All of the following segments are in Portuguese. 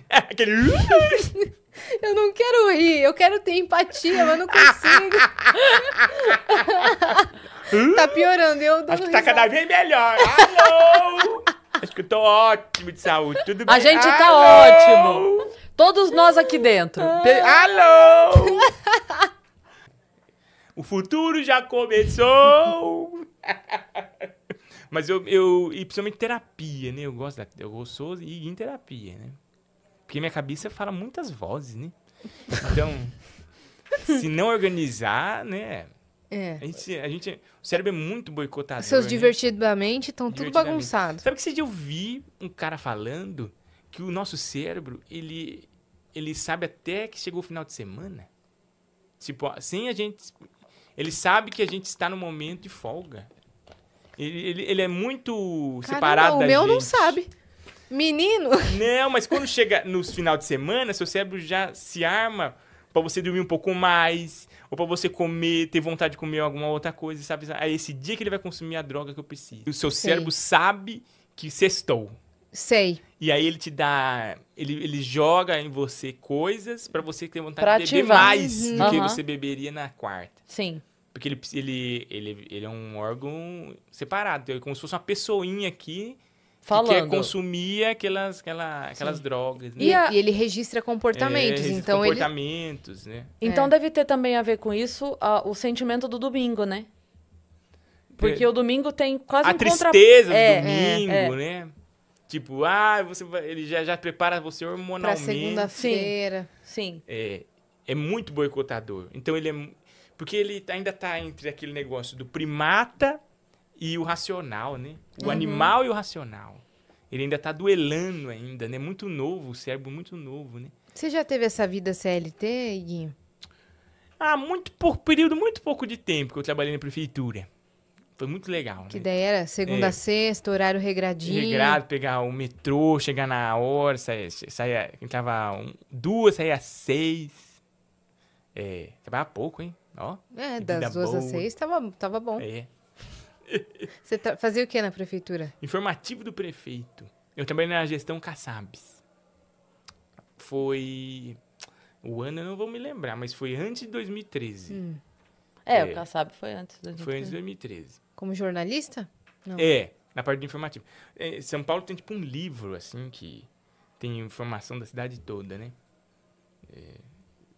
Aquele... Eu não quero rir, eu quero ter empatia, mas não consigo. tá piorando, eu Acho que tá risada. tá cada vez melhor. Alô! Acho que eu tô ótimo de saúde, tudo bem? A gente tá Alô! ótimo. Todos nós aqui dentro. Alô! o futuro já começou. mas eu, eu... E principalmente terapia, né? Eu gosto da... Eu sou e em terapia, né? Porque minha cabeça fala muitas vozes, né? Então, se não organizar, né? É. A gente, a gente, o cérebro é muito Os Seus né? divertidamente estão tudo bagunçado. Sabe que se eu vi um cara falando que o nosso cérebro, ele, ele sabe até que chegou o final de semana. Tipo, assim a gente. Ele sabe que a gente está no momento de folga. Ele, ele, ele é muito Caramba, separado o meu não sabe. Menino? Não, mas quando chega nos final de semana, seu cérebro já se arma para você dormir um pouco mais, ou para você comer, ter vontade de comer alguma outra coisa, sabe? É esse dia que ele vai consumir a droga que eu preciso. O seu Sei. cérebro sabe que sextou. Sei. E aí ele te dá. Ele, ele joga em você coisas para você ter vontade pra de beber ativar. mais uhum. do que uhum. você beberia na quarta. Sim. Porque ele, ele, ele, ele é um órgão separado. É como se fosse uma pessoinha aqui Falando. Que quer consumir aquelas, aquela, aquelas drogas. Né? E, a... e, ele registra comportamentos. É, registra então comportamentos, ele... né? Então é. deve ter também a ver com isso a, o sentimento do domingo, né? Porque é. o domingo tem quase a um tristeza contra... do é, é, domingo, é. né? Tipo, ah, você vai... ele já, já prepara você hormonalmente. Pra segunda-feira. Sim. Sim. É, é muito boicotador. Então ele é. Porque ele ainda tá entre aquele negócio do primata e o racional, né? O uhum. animal e o racional. Ele ainda tá duelando ainda, né? Muito novo, o cérebro muito novo, né? Você já teve essa vida CLT, Guinho? Ah, muito pouco, período muito pouco de tempo que eu trabalhei na prefeitura. Foi muito legal, Que né? daí era segunda é. a sexta, horário regradinho. Regrado, pegar o metrô, chegar na hora, saia, saia entrava um, duas, saia seis. É, trabalhava pouco, hein? Ó, é, das duas boa. às seis tava, tava bom. É. Você tá, fazia o que na prefeitura? Informativo do prefeito. Eu trabalhei na gestão Kassabs. Foi. O ano eu não vou me lembrar, mas foi antes de 2013. Hum. É, é, o Kassab foi antes de 2013. Foi antes de 2013. Como jornalista? Não. É, na parte do informativo. É, São Paulo tem tipo um livro, assim, que tem informação da cidade toda, né? É,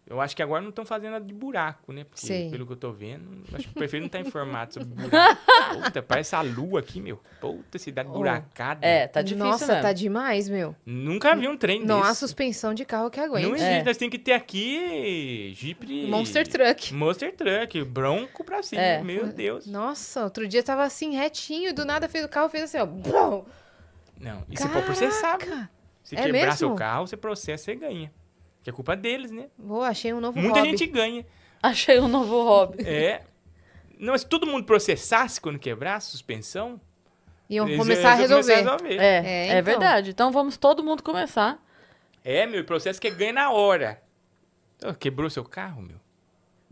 eu acho que agora não estão fazendo a de buraco, né? Porque, Sim. pelo que eu tô vendo, acho que o prefeito não estar tá informado sobre buraco. Puta, parece a lua aqui, meu. Puta, cidade oh. buracada. É, tá difícil Nossa, mesmo. tá demais, meu. Nunca vi um trem não desse. Não há suspensão de carro que aguente. Não é. existe. É. Nós temos que ter aqui Jeep... Monster Truck. Monster Truck. Bronco pra cima. É. Meu Deus. Nossa, outro dia tava assim, retinho. Do nada fez o carro, fez assim, ó. Não, e Caraca. você pode processar. Se é quebrar mesmo? seu carro, você processa e ganha. Que é culpa deles, né? Boa, achei um novo Muita hobby. gente ganha. Achei um novo hobby. É. Não, mas se todo mundo processasse quando quebrar a suspensão. Iam começar, eles, a resolver. a resolver. É, é, é então. é, verdade. Então vamos todo mundo começar. É, meu, o processo que é ganha na hora. Então, quebrou seu carro, meu?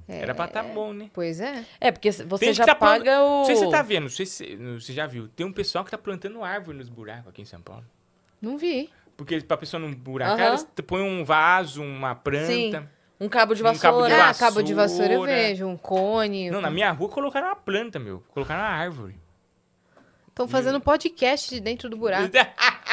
É, Era pra estar tá bom, né? Pois é. É, porque você já tá paga o. Não sei se você tá vendo, não sei se você já viu. Tem um pessoal que tá plantando árvore nos buracos aqui em São Paulo. Não vi. Porque pra pessoa não buracar, uhum. você põe um vaso, uma planta. Sim. Um cabo de vassoura. Um cabo de vassoura. Ah, cabo de vassoura eu vejo, um cone. Não, um... na minha rua colocaram uma planta, meu. Colocaram uma árvore. Estão fazendo podcast de dentro do buraco.